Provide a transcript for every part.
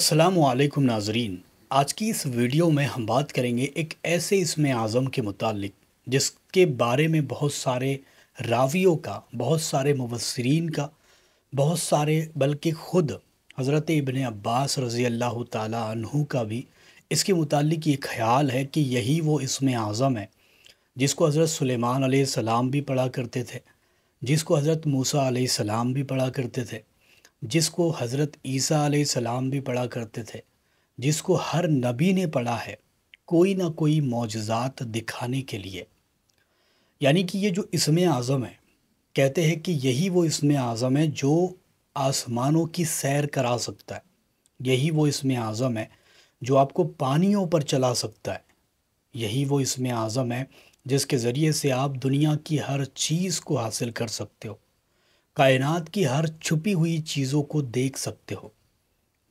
असलम नाजरीन आज की इस वीडियो में हम बात करेंगे एक ऐसे इसमें आज़म के मुतालिक जिसके बारे में बहुत सारे रावियों का बहुत सारे मुबसरीन का बहुत सारे बल्कि ख़ुद हज़रत इबन अब्बास रज़ी अल्लाह तु का भी इसके मुतालिक ये ख्याल है कि यही वो इसमें आज़म है जिसको हज़रत सुलेमान सलाम भी पढ़ा करते थे जिसको हज़रत मूसा सलाम भी पढ़ा करते थे जिसको हज़रत ईसा सलाम भी पढ़ा करते थे जिसको हर नबी ने पढ़ा है कोई ना कोई मोजात दिखाने के लिए यानी कि ये जो इसम आज़म है कहते हैं कि यही वो इसम आज़म है जो आसमानों की सैर करा सकता है यही वो इसम आज़म है जो आपको पानियों पर चला सकता है यही वो इसम आज़म है जिसके ज़रिए से आप दुनिया की हर चीज़ को हासिल कर सकते हो कायनात की हर छुपी हुई चीज़ों को देख सकते हो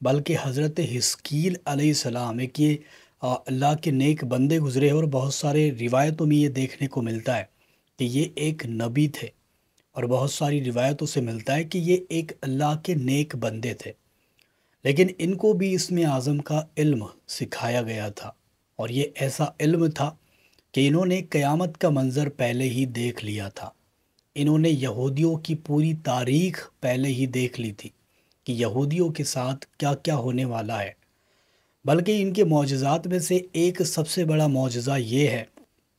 बल्कि हज़रत हस्कील आसमाम एक ये अल्लाह के नेक बंदे गुज़रे और बहुत सारे रिवायतों में ये देखने को मिलता है कि ये एक नबी थे और बहुत सारी रिवायतों से मिलता है कि ये एक अल्लाह के नेक बंदे थे लेकिन इनको भी इसमें आज़म का इल्म सिखाया गया था और ये ऐसा इल्म था कि इन्होंने क़यामत का मंज़र पहले ही देख लिया था इन्होंने यहूदियों की पूरी तारीख पहले ही देख ली थी कि यहूदियों के साथ क्या क्या होने वाला है बल्कि इनके मुजजात में से एक सबसे बड़ा मुजज़ा ये है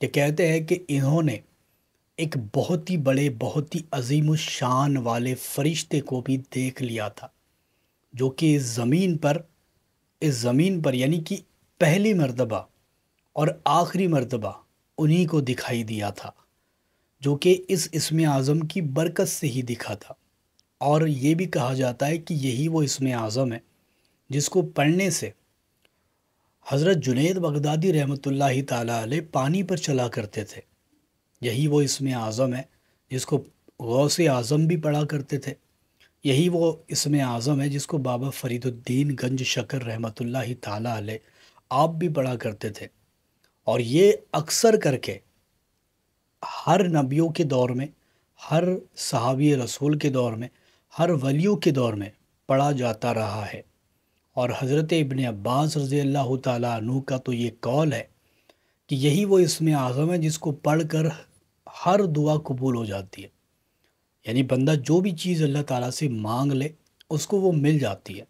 कि कहते हैं कि इन्होंने एक बहुत ही बड़े बहुत ही अजीम शान वाले फरिश्ते को भी देख लिया था जो कि इस ज़मीन पर इस ज़मीन पर यानी कि पहली मरतबा और आखिरी मरतबा उन्हीं को दिखाई दिया था जो कि इस इसम आज़म की बरकत से ही दिखा था और ये भी कहा जाता है कि यही वो इसम आज़म है जिसको पढ़ने से हज़रत जुनेद बगदादी रहमत ताली पानी पर चला करते थे यही वो इसम आज़म है जिसको गौस आज़म भी पढ़ा करते थे यही वो इसम आज़म है जिसको बाबा फरीदुद्दीन गंज शकर रहमत ताली आप भी पढ़ा करते थे और ये अक्सर करके हर नबियों के दौर में हर सहावी रसूल के दौर में हर वलियों के दौर में पढ़ा जाता रहा है और हज़रत इबन अब्बास रज़ी अल्लाह तु का तो ये कौल है कि यही वो इसमें आज़म है जिसको पढ़ कर हर दुआ कबूल हो जाती है यानी बंदा जो भी चीज़ अल्लाह ताला से मांग ले उसको वो मिल जाती है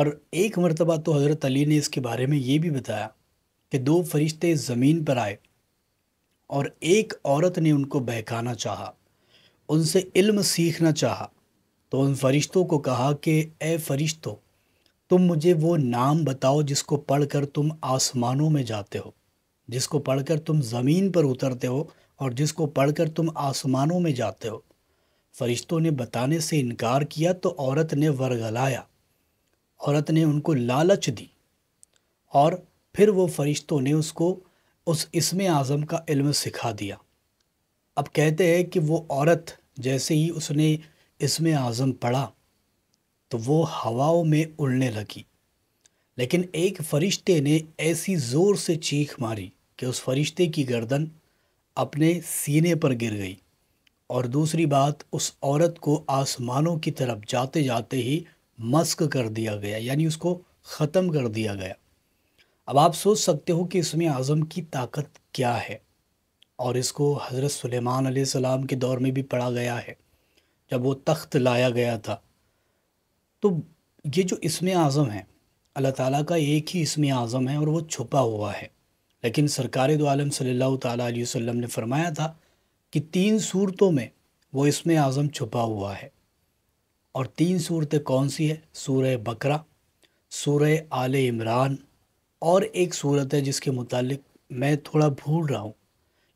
और एक मरतबा तो हज़रत अली ने इसके बारे में ये भी बताया कि दो फरिश्ते ज़मीन पर आए और एक औरत ने उनको बहकाना चाहा उनसे इल्म सीखना चाहा तो उन फरिश्तों को कहा कि ए फरिश्तों तुम मुझे वो नाम बताओ जिसको पढ़कर तुम आसमानों में जाते हो जिसको पढ़कर तुम ज़मीन पर उतरते हो और जिसको पढ़कर तुम आसमानों में जाते हो फरिश्तों ने बताने से इनकार किया तो औरत ने वरगलाया औरत ने उनको लालच दी और फिर वो फरिश्तों ने उसको उस इसम आज़म का इल्म सिखा दिया अब कहते हैं कि वो औरत जैसे ही उसने इसम आज़म पढ़ा तो वो हवाओं में उड़ने लगी लेकिन एक फरिश्ते ने ऐसी ज़ोर से चीख मारी कि उस फरिश्ते की गर्दन अपने सीने पर गिर गई और दूसरी बात उस औरत को आसमानों की तरफ जाते जाते ही मस्क कर दिया गया यानी उसको ख़त्म कर दिया गया अब आप सोच सकते हो कि इसमें आज़म की ताकत क्या है और इसको हज़रत सुलेमान सलाम के दौर में भी पढ़ा गया है जब वो तख्त लाया गया था तो ये जो इसमें आज़म है अल्लाह ताला का एक ही इसमें आज़म है और वो छुपा हुआ है लेकिन सरकार दोम सल्ला तसम ने फरमाया था कि तीन सूरतों में वो इसमें आज़म छुपा हुआ है और तीन सूरतें कौन सी है सूर बकरा सूर आल इमरान और एक सूरत है जिसके मुतालिक मैं थोड़ा भूल रहा हूँ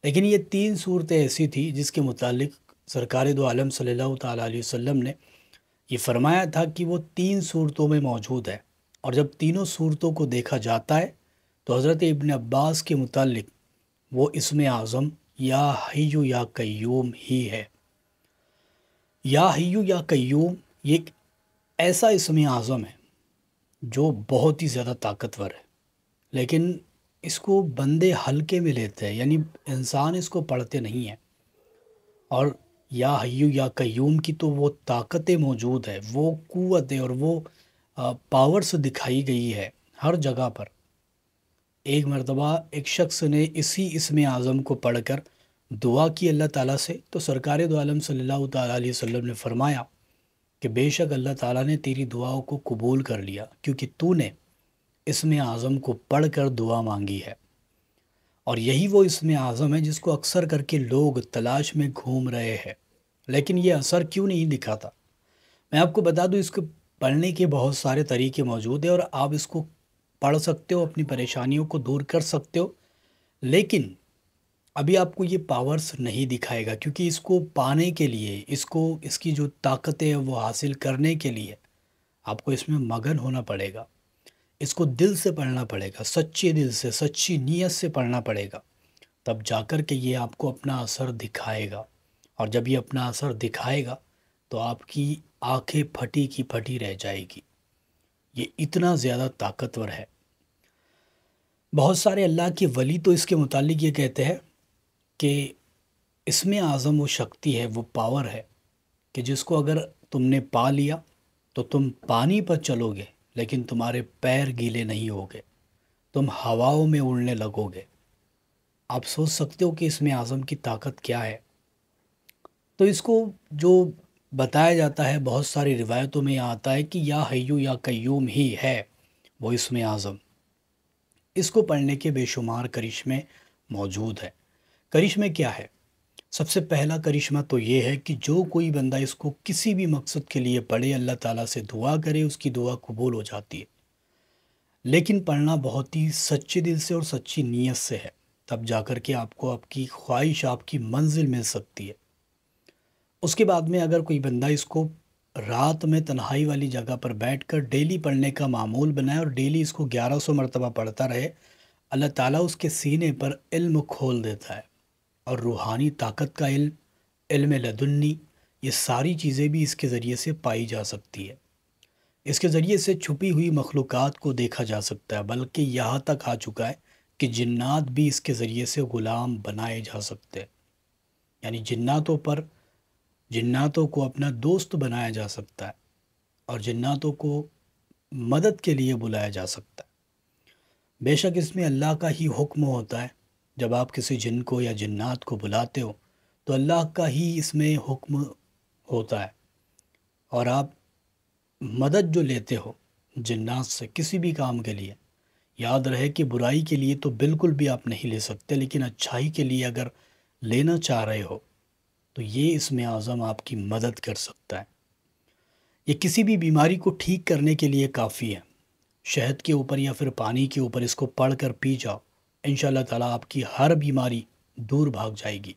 लेकिन ये तीन सूरतें ऐसी थी जिसके मुतालिक सरकार दो आलम अलैहि वसल्लम ने ये फरमाया था कि वो तीन सूरतों में मौजूद है और जब तीनों सूरतों को देखा जाता है तो हज़रत इबन अब्बास के मुतालिक वो इसमें आज़म या हय्यू या कयूम ही है या हयू या कयूम ये एक ऐसा इसमें आज़म है जो बहुत ही ज़्यादा ताकतवर है लेकिन इसको बंदे हल्के में लेते हैं यानी इंसान इसको पढ़ते नहीं हैं और या हयू या कयूम की तो वो ताकतें मौजूद है वो क़वतें और वो पावर्स दिखाई गई है हर जगह पर एक मरतबा एक शख्स ने इसी इसम आज़म को पढ़कर दुआ की अल्लाह ताला से तो सरकार दोम सल्ला ने फरमाया कि बेशक अल्लाह ताला ने तेरी दुआओं को कबूल कर लिया क्योंकि तूने इसम आज़म को पढ़ कर दुआ मांगी है और यही वो इसम आज़म है जिसको अक्सर करके लोग तलाश में घूम रहे हैं लेकिन ये असर क्यों नहीं दिखाता मैं आपको बता दूं इसको पढ़ने के बहुत सारे तरीके मौजूद हैं और आप इसको पढ़ सकते हो अपनी परेशानियों को दूर कर सकते हो लेकिन अभी आपको ये पावर्स नहीं दिखाएगा क्योंकि इसको पाने के लिए इसको इसकी जो ताकतें हैं वो हासिल करने के लिए आपको इसमें मगन होना पड़ेगा इसको दिल से पढ़ना पड़ेगा सच्चे दिल से सच्ची नीयत से पढ़ना पड़ेगा तब जाकर के ये आपको अपना असर दिखाएगा और जब ये अपना असर दिखाएगा तो आपकी आंखें फटी की फटी रह जाएगी ये इतना ज़्यादा ताकतवर है बहुत सारे अल्लाह के वली तो इसके मुतालिक ये कहते हैं कि इसमें आज़म वो शक्ति है वो पावर है कि जिसको अगर तुमने पा लिया तो तुम पानी पर चलोगे लेकिन तुम्हारे पैर गीले नहीं होगे तुम हवाओं में उड़ने लगोगे आप सोच सकते हो कि इसमें आज़म की ताकत क्या है तो इसको जो बताया जाता है बहुत सारी रिवायतों में आता है कि या हयू या कयूम ही है वो इसमें आज़म इसको पढ़ने के बेशुमार करिश्मे मौजूद हैं करिश्मे क्या है सबसे पहला करिश्मा तो ये है कि जो कोई बंदा इसको किसी भी मकसद के लिए पढ़े अल्लाह ताला से दुआ करे उसकी दुआ कबूल हो जाती है लेकिन पढ़ना बहुत ही सच्चे दिल से और सच्ची नीयत से है तब जाकर के आपको आपकी ख्वाहिश आपकी मंजिल मिल सकती है उसके बाद में अगर कोई बंदा इसको रात में तन्हाई वाली जगह पर बैठ कर डेली पढ़ने का मामूल बनाए और डेली इसको ग्यारह सौ मरतबा पढ़ता रहे अल्लाह ताला उसके सीने पर इल्म खोल देता है और रूहानी ताकत का इल्म इल्म लदुन्नी ये सारी चीज़ें भी इसके ज़रिए से पाई जा सकती है इसके ज़रिए से छुपी हुई मखलूक को देखा जा सकता है बल्कि यहाँ तक आ चुका है कि जन्ात भी इसके ज़रिए से ग़ुलाम बनाए जा सकते हैं यानी जन्ातों पर जन्नातों को अपना दोस्त बनाया जा सकता है और जन्ातों को मदद के लिए बुलाया जा सकता है बेशक इसमें अल्लाह का ही हुक्म होता है जब आप किसी जिन को या जन्नात को बुलाते हो तो अल्लाह का ही इसमें हुक्म होता है और आप मदद जो लेते हो जन्नात से किसी भी काम के लिए याद रहे कि बुराई के लिए तो बिल्कुल भी आप नहीं ले सकते लेकिन अच्छाई के लिए अगर लेना चाह रहे हो तो ये इसमें आज़म आपकी मदद कर सकता है ये किसी भी बीमारी को ठीक करने के लिए काफ़ी है शहद के ऊपर या फिर पानी के ऊपर इसको पढ़ कर पी जाओ इन ताला आपकी हर बीमारी दूर भाग जाएगी